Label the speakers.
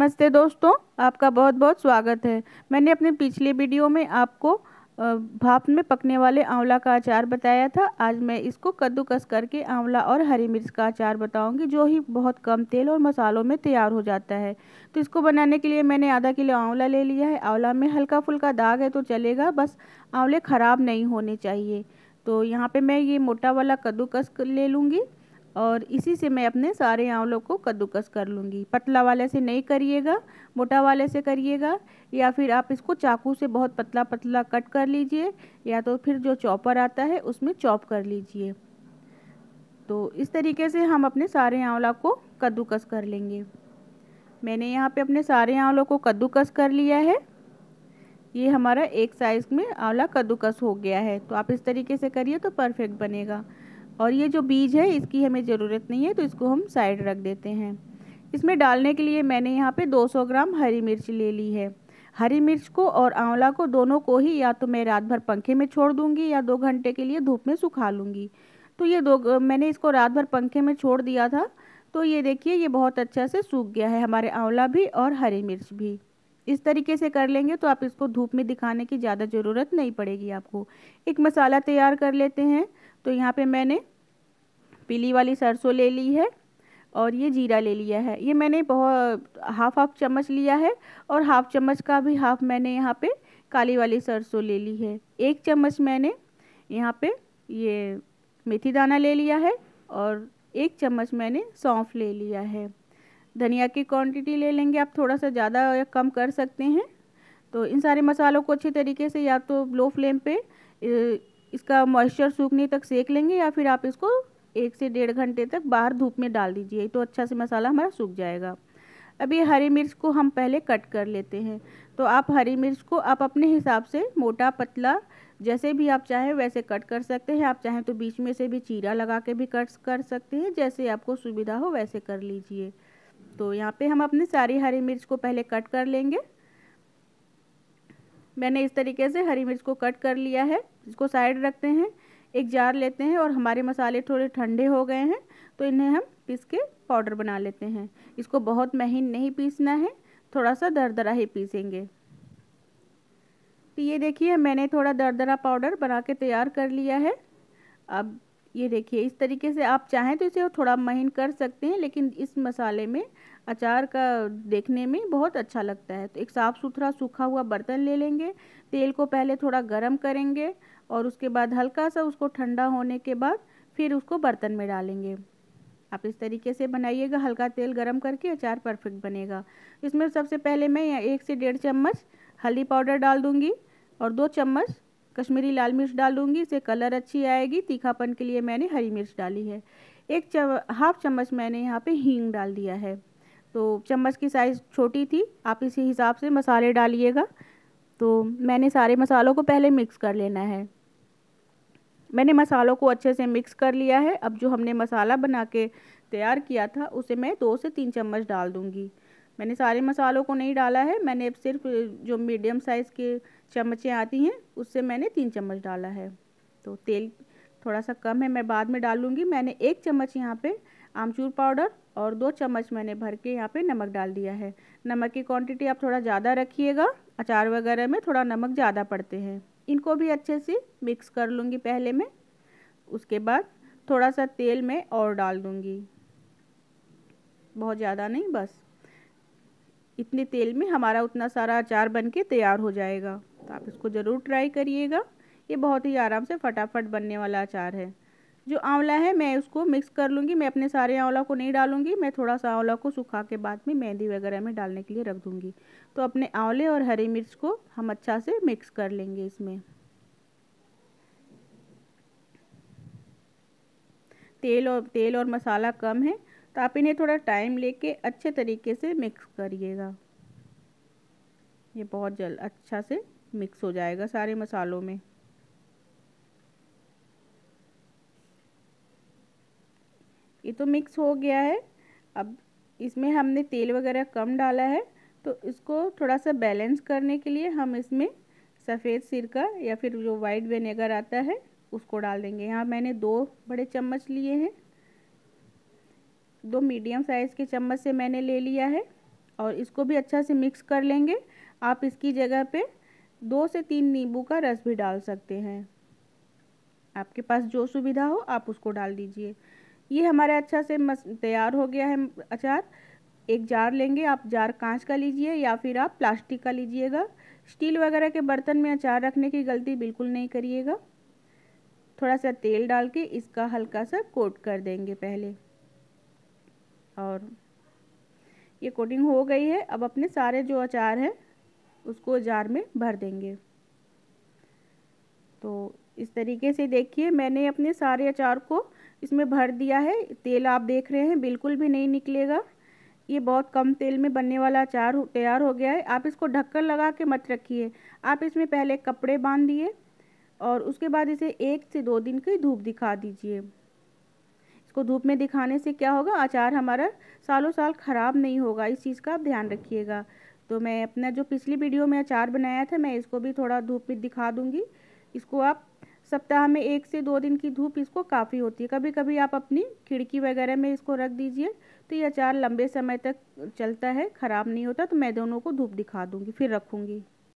Speaker 1: नमस्ते दोस्तों आपका बहुत बहुत स्वागत है मैंने अपने पिछले वीडियो में आपको भाप में पकने वाले आंवला का अचार बताया था आज मैं इसको कद्दूकस करके आंवला और हरी मिर्च का अचार बताऊंगी जो ही बहुत कम तेल और मसालों में तैयार हो जाता है तो इसको बनाने के लिए मैंने आधा किलो आंवला ले लिया है आंवला में हल्का फुल्का दाग है तो चलेगा बस आंवले ख़राब नहीं होने चाहिए तो यहाँ पर मैं ये मोटा वाला कद्दूकस ले लूँगी और इसी से मैं अपने सारे आंवलों को कद्दूकस कर लूँगी पतला वाले से नहीं करिएगा मोटा वाले से करिएगा या फिर आप इसको चाकू से बहुत पतला पतला कट कर लीजिए या तो फिर जो चॉपर आता है उसमें चॉप कर लीजिए तो इस तरीके से हम अपने सारे आंवला को कद्दूकस कर लेंगे मैंने यहाँ पे अपने सारे आंवलों को कद्दूकस कर लिया है ये हमारा एक साइज़ में आंवला कद्दूकस हो गया है तो आप इस तरीके से करिए तो परफेक्ट बनेगा और ये जो बीज है इसकी हमें ज़रूरत नहीं है तो इसको हम साइड रख देते हैं इसमें डालने के लिए मैंने यहाँ पे 200 ग्राम हरी मिर्च ले ली है हरी मिर्च को और आंवला को दोनों को ही या तो मैं रात भर पंखे में छोड़ दूँगी या दो घंटे के लिए धूप में सुखा लूँगी तो ये दो मैंने इसको रात भर पंखे में छोड़ दिया था तो ये देखिए ये बहुत अच्छा से सूख गया है हमारे आंवला भी और हरी मिर्च भी इस तरीके से कर लेंगे तो आप इसको धूप में दिखाने की ज़्यादा ज़रूरत नहीं पड़ेगी आपको एक मसाला तैयार कर लेते हैं तो यहाँ पे मैंने पीली वाली सरसों ले ली है और ये जीरा ले लिया है ये मैंने बहुत हाफ हाफ चम्मच लिया है और हाफ चम्मच का भी हाफ मैंने यहाँ पे काली वाली सरसों ले ली है एक चम्मच मैंने यहाँ पे ये मेथी दाना ले लिया है और एक चम्मच मैंने सौंफ ले लिया है धनिया की क्वांटिटी ले लेंगे आप थोड़ा सा ज़्यादा या कम कर सकते हैं तो इन सारे मसालों को अच्छे तरीके से या तो लो फ्लेम पे इसका मॉइस्चर सूखने तक सेक लेंगे या फिर आप इसको एक से डेढ़ घंटे तक बाहर धूप में डाल दीजिए तो अच्छा से मसाला हमारा सूख जाएगा अभी हरी मिर्च को हम पहले कट कर लेते हैं तो आप हरी मिर्च को आप अपने हिसाब से मोटा पतला जैसे भी आप चाहें वैसे कट कर सकते हैं आप चाहें तो बीच में से भी चीरा लगा के भी कट कर सकते हैं जैसे आपको सुविधा हो वैसे कर लीजिए तो यहाँ पे हम अपने सारी हरी मिर्च को पहले कट कर लेंगे मैंने इस तरीके से हरी मिर्च को कट कर लिया है इसको साइड रखते हैं एक जार लेते हैं और हमारे मसाले थोड़े ठंडे हो गए हैं तो इन्हें हम पीस के पाउडर बना लेते हैं इसको बहुत महीन नहीं पीसना है थोड़ा सा दरदरा ही पीसेंगे तो ये देखिए मैंने थोड़ा दरदरा पाउडर बना के तैयार कर लिया है अब ये देखिए इस तरीके से आप चाहें तो इसे थोड़ा महीन कर सकते हैं लेकिन इस मसाले में अचार का देखने में बहुत अच्छा लगता है तो एक साफ़ सुथरा सूखा हुआ बर्तन ले लेंगे तेल को पहले थोड़ा गर्म करेंगे और उसके बाद हल्का सा उसको ठंडा होने के बाद फिर उसको बर्तन में डालेंगे आप इस तरीके से बनाइएगा हल्का तेल गरम करके अचार परफेक्ट बनेगा इसमें सबसे पहले मैं एक से डेढ़ चम्मच हल्दी पाउडर डाल दूँगी और दो चम्मच कश्मीरी लाल मिर्च डाल दूँगी इससे कलर अच्छी आएगी तीखापन के लिए मैंने हरी मिर्च डाली है एक हाफ चम्मच मैंने यहाँ पे हींग डाल दिया है तो चम्मच की साइज़ छोटी थी आप इसी हिसाब से मसाले डालिएगा तो मैंने सारे मसालों को पहले मिक्स कर लेना है मैंने मसालों को अच्छे से मिक्स कर लिया है अब जो हमने मसाला बना के तैयार किया था उसे मैं दो से तीन चम्मच डाल दूँगी मैंने सारे मसालों को नहीं डाला है मैंने सिर्फ जो मीडियम साइज़ के चम्मचें आती हैं उससे मैंने तीन चम्मच डाला है तो तेल थोड़ा सा कम है मैं बाद में डालूँगी मैंने एक चम्मच यहाँ पे आमचूर पाउडर और दो चम्मच मैंने भर के यहाँ पे नमक डाल दिया है नमक की क्वांटिटी आप थोड़ा ज़्यादा रखिएगा अचार वगैरह में थोड़ा नमक ज़्यादा पड़ते हैं इनको भी अच्छे से मिक्स कर लूँगी पहले मैं उसके बाद थोड़ा सा तेल में और डाल दूँगी बहुत ज़्यादा नहीं बस इतने तेल में हमारा उतना सारा अचार बन के तैयार हो जाएगा तो आप इसको ज़रूर ट्राई करिएगा ये बहुत ही आराम से फटाफट बनने वाला अचार है जो आंवला है मैं उसको मिक्स कर लूँगी मैं अपने सारे आंवला को नहीं डालूँगी मैं थोड़ा सा आंवला को सुखा के बाद में मेहंदी वगैरह में डालने के लिए रख दूँगी तो अपने आंवले और हरी मिर्च को हम अच्छा से मिक्स कर लेंगे इसमें तेल और तेल और मसाला कम है तो आप इन्हें थोड़ा टाइम लेके अच्छे तरीके से मिक्स करिएगा ये बहुत जल अच्छा से मिक्स हो जाएगा सारे मसालों में ये तो मिक्स हो गया है अब इसमें हमने तेल वगैरह कम डाला है तो इसको थोड़ा सा बैलेंस करने के लिए हम इसमें सफ़ेद सिरका या फिर जो वाइट विनेगर आता है उसको डाल देंगे यहाँ मैंने दो बड़े चम्मच लिए हैं दो मीडियम साइज़ के चम्मच से मैंने ले लिया है और इसको भी अच्छा से मिक्स कर लेंगे आप इसकी जगह पे दो से तीन नींबू का रस भी डाल सकते हैं आपके पास जो सुविधा हो आप उसको डाल दीजिए ये हमारा अच्छा से मस तैयार हो गया है अचार एक जार लेंगे आप जार कांच का लीजिए या फिर आप प्लास्टिक का लीजिएगा स्टील वगैरह के बर्तन में अचार रखने की गलती बिल्कुल नहीं करिएगा थोड़ा सा तेल डाल के इसका हल्का सा कोट कर देंगे पहले और ये कोटिंग हो गई है अब अपने सारे जो अचार हैं उसको जार में भर देंगे तो इस तरीके से देखिए मैंने अपने सारे अचार को इसमें भर दिया है तेल आप देख रहे हैं बिल्कुल भी नहीं निकलेगा ये बहुत कम तेल में बनने वाला अचार तैयार हो गया है आप इसको ढक्कन लगा के मत रखिए आप इसमें पहले कपड़े बांध दिए और उसके बाद इसे एक से दो दिन की धूप दिखा दीजिए इसको धूप में दिखाने से क्या होगा अचार हमारा सालों साल ख़राब नहीं होगा इस चीज़ का आप ध्यान रखिएगा तो मैं अपना जो पिछली वीडियो में अचार बनाया था मैं इसको भी थोड़ा धूप में दिखा दूँगी इसको आप सप्ताह में एक से दो दिन की धूप इसको काफ़ी होती है कभी कभी आप अपनी खिड़की वगैरह में इसको रख दीजिए तो ये अचार लंबे समय तक चलता है ख़राब नहीं होता तो मैं दोनों को धूप दिखा दूँगी फिर रखूँगी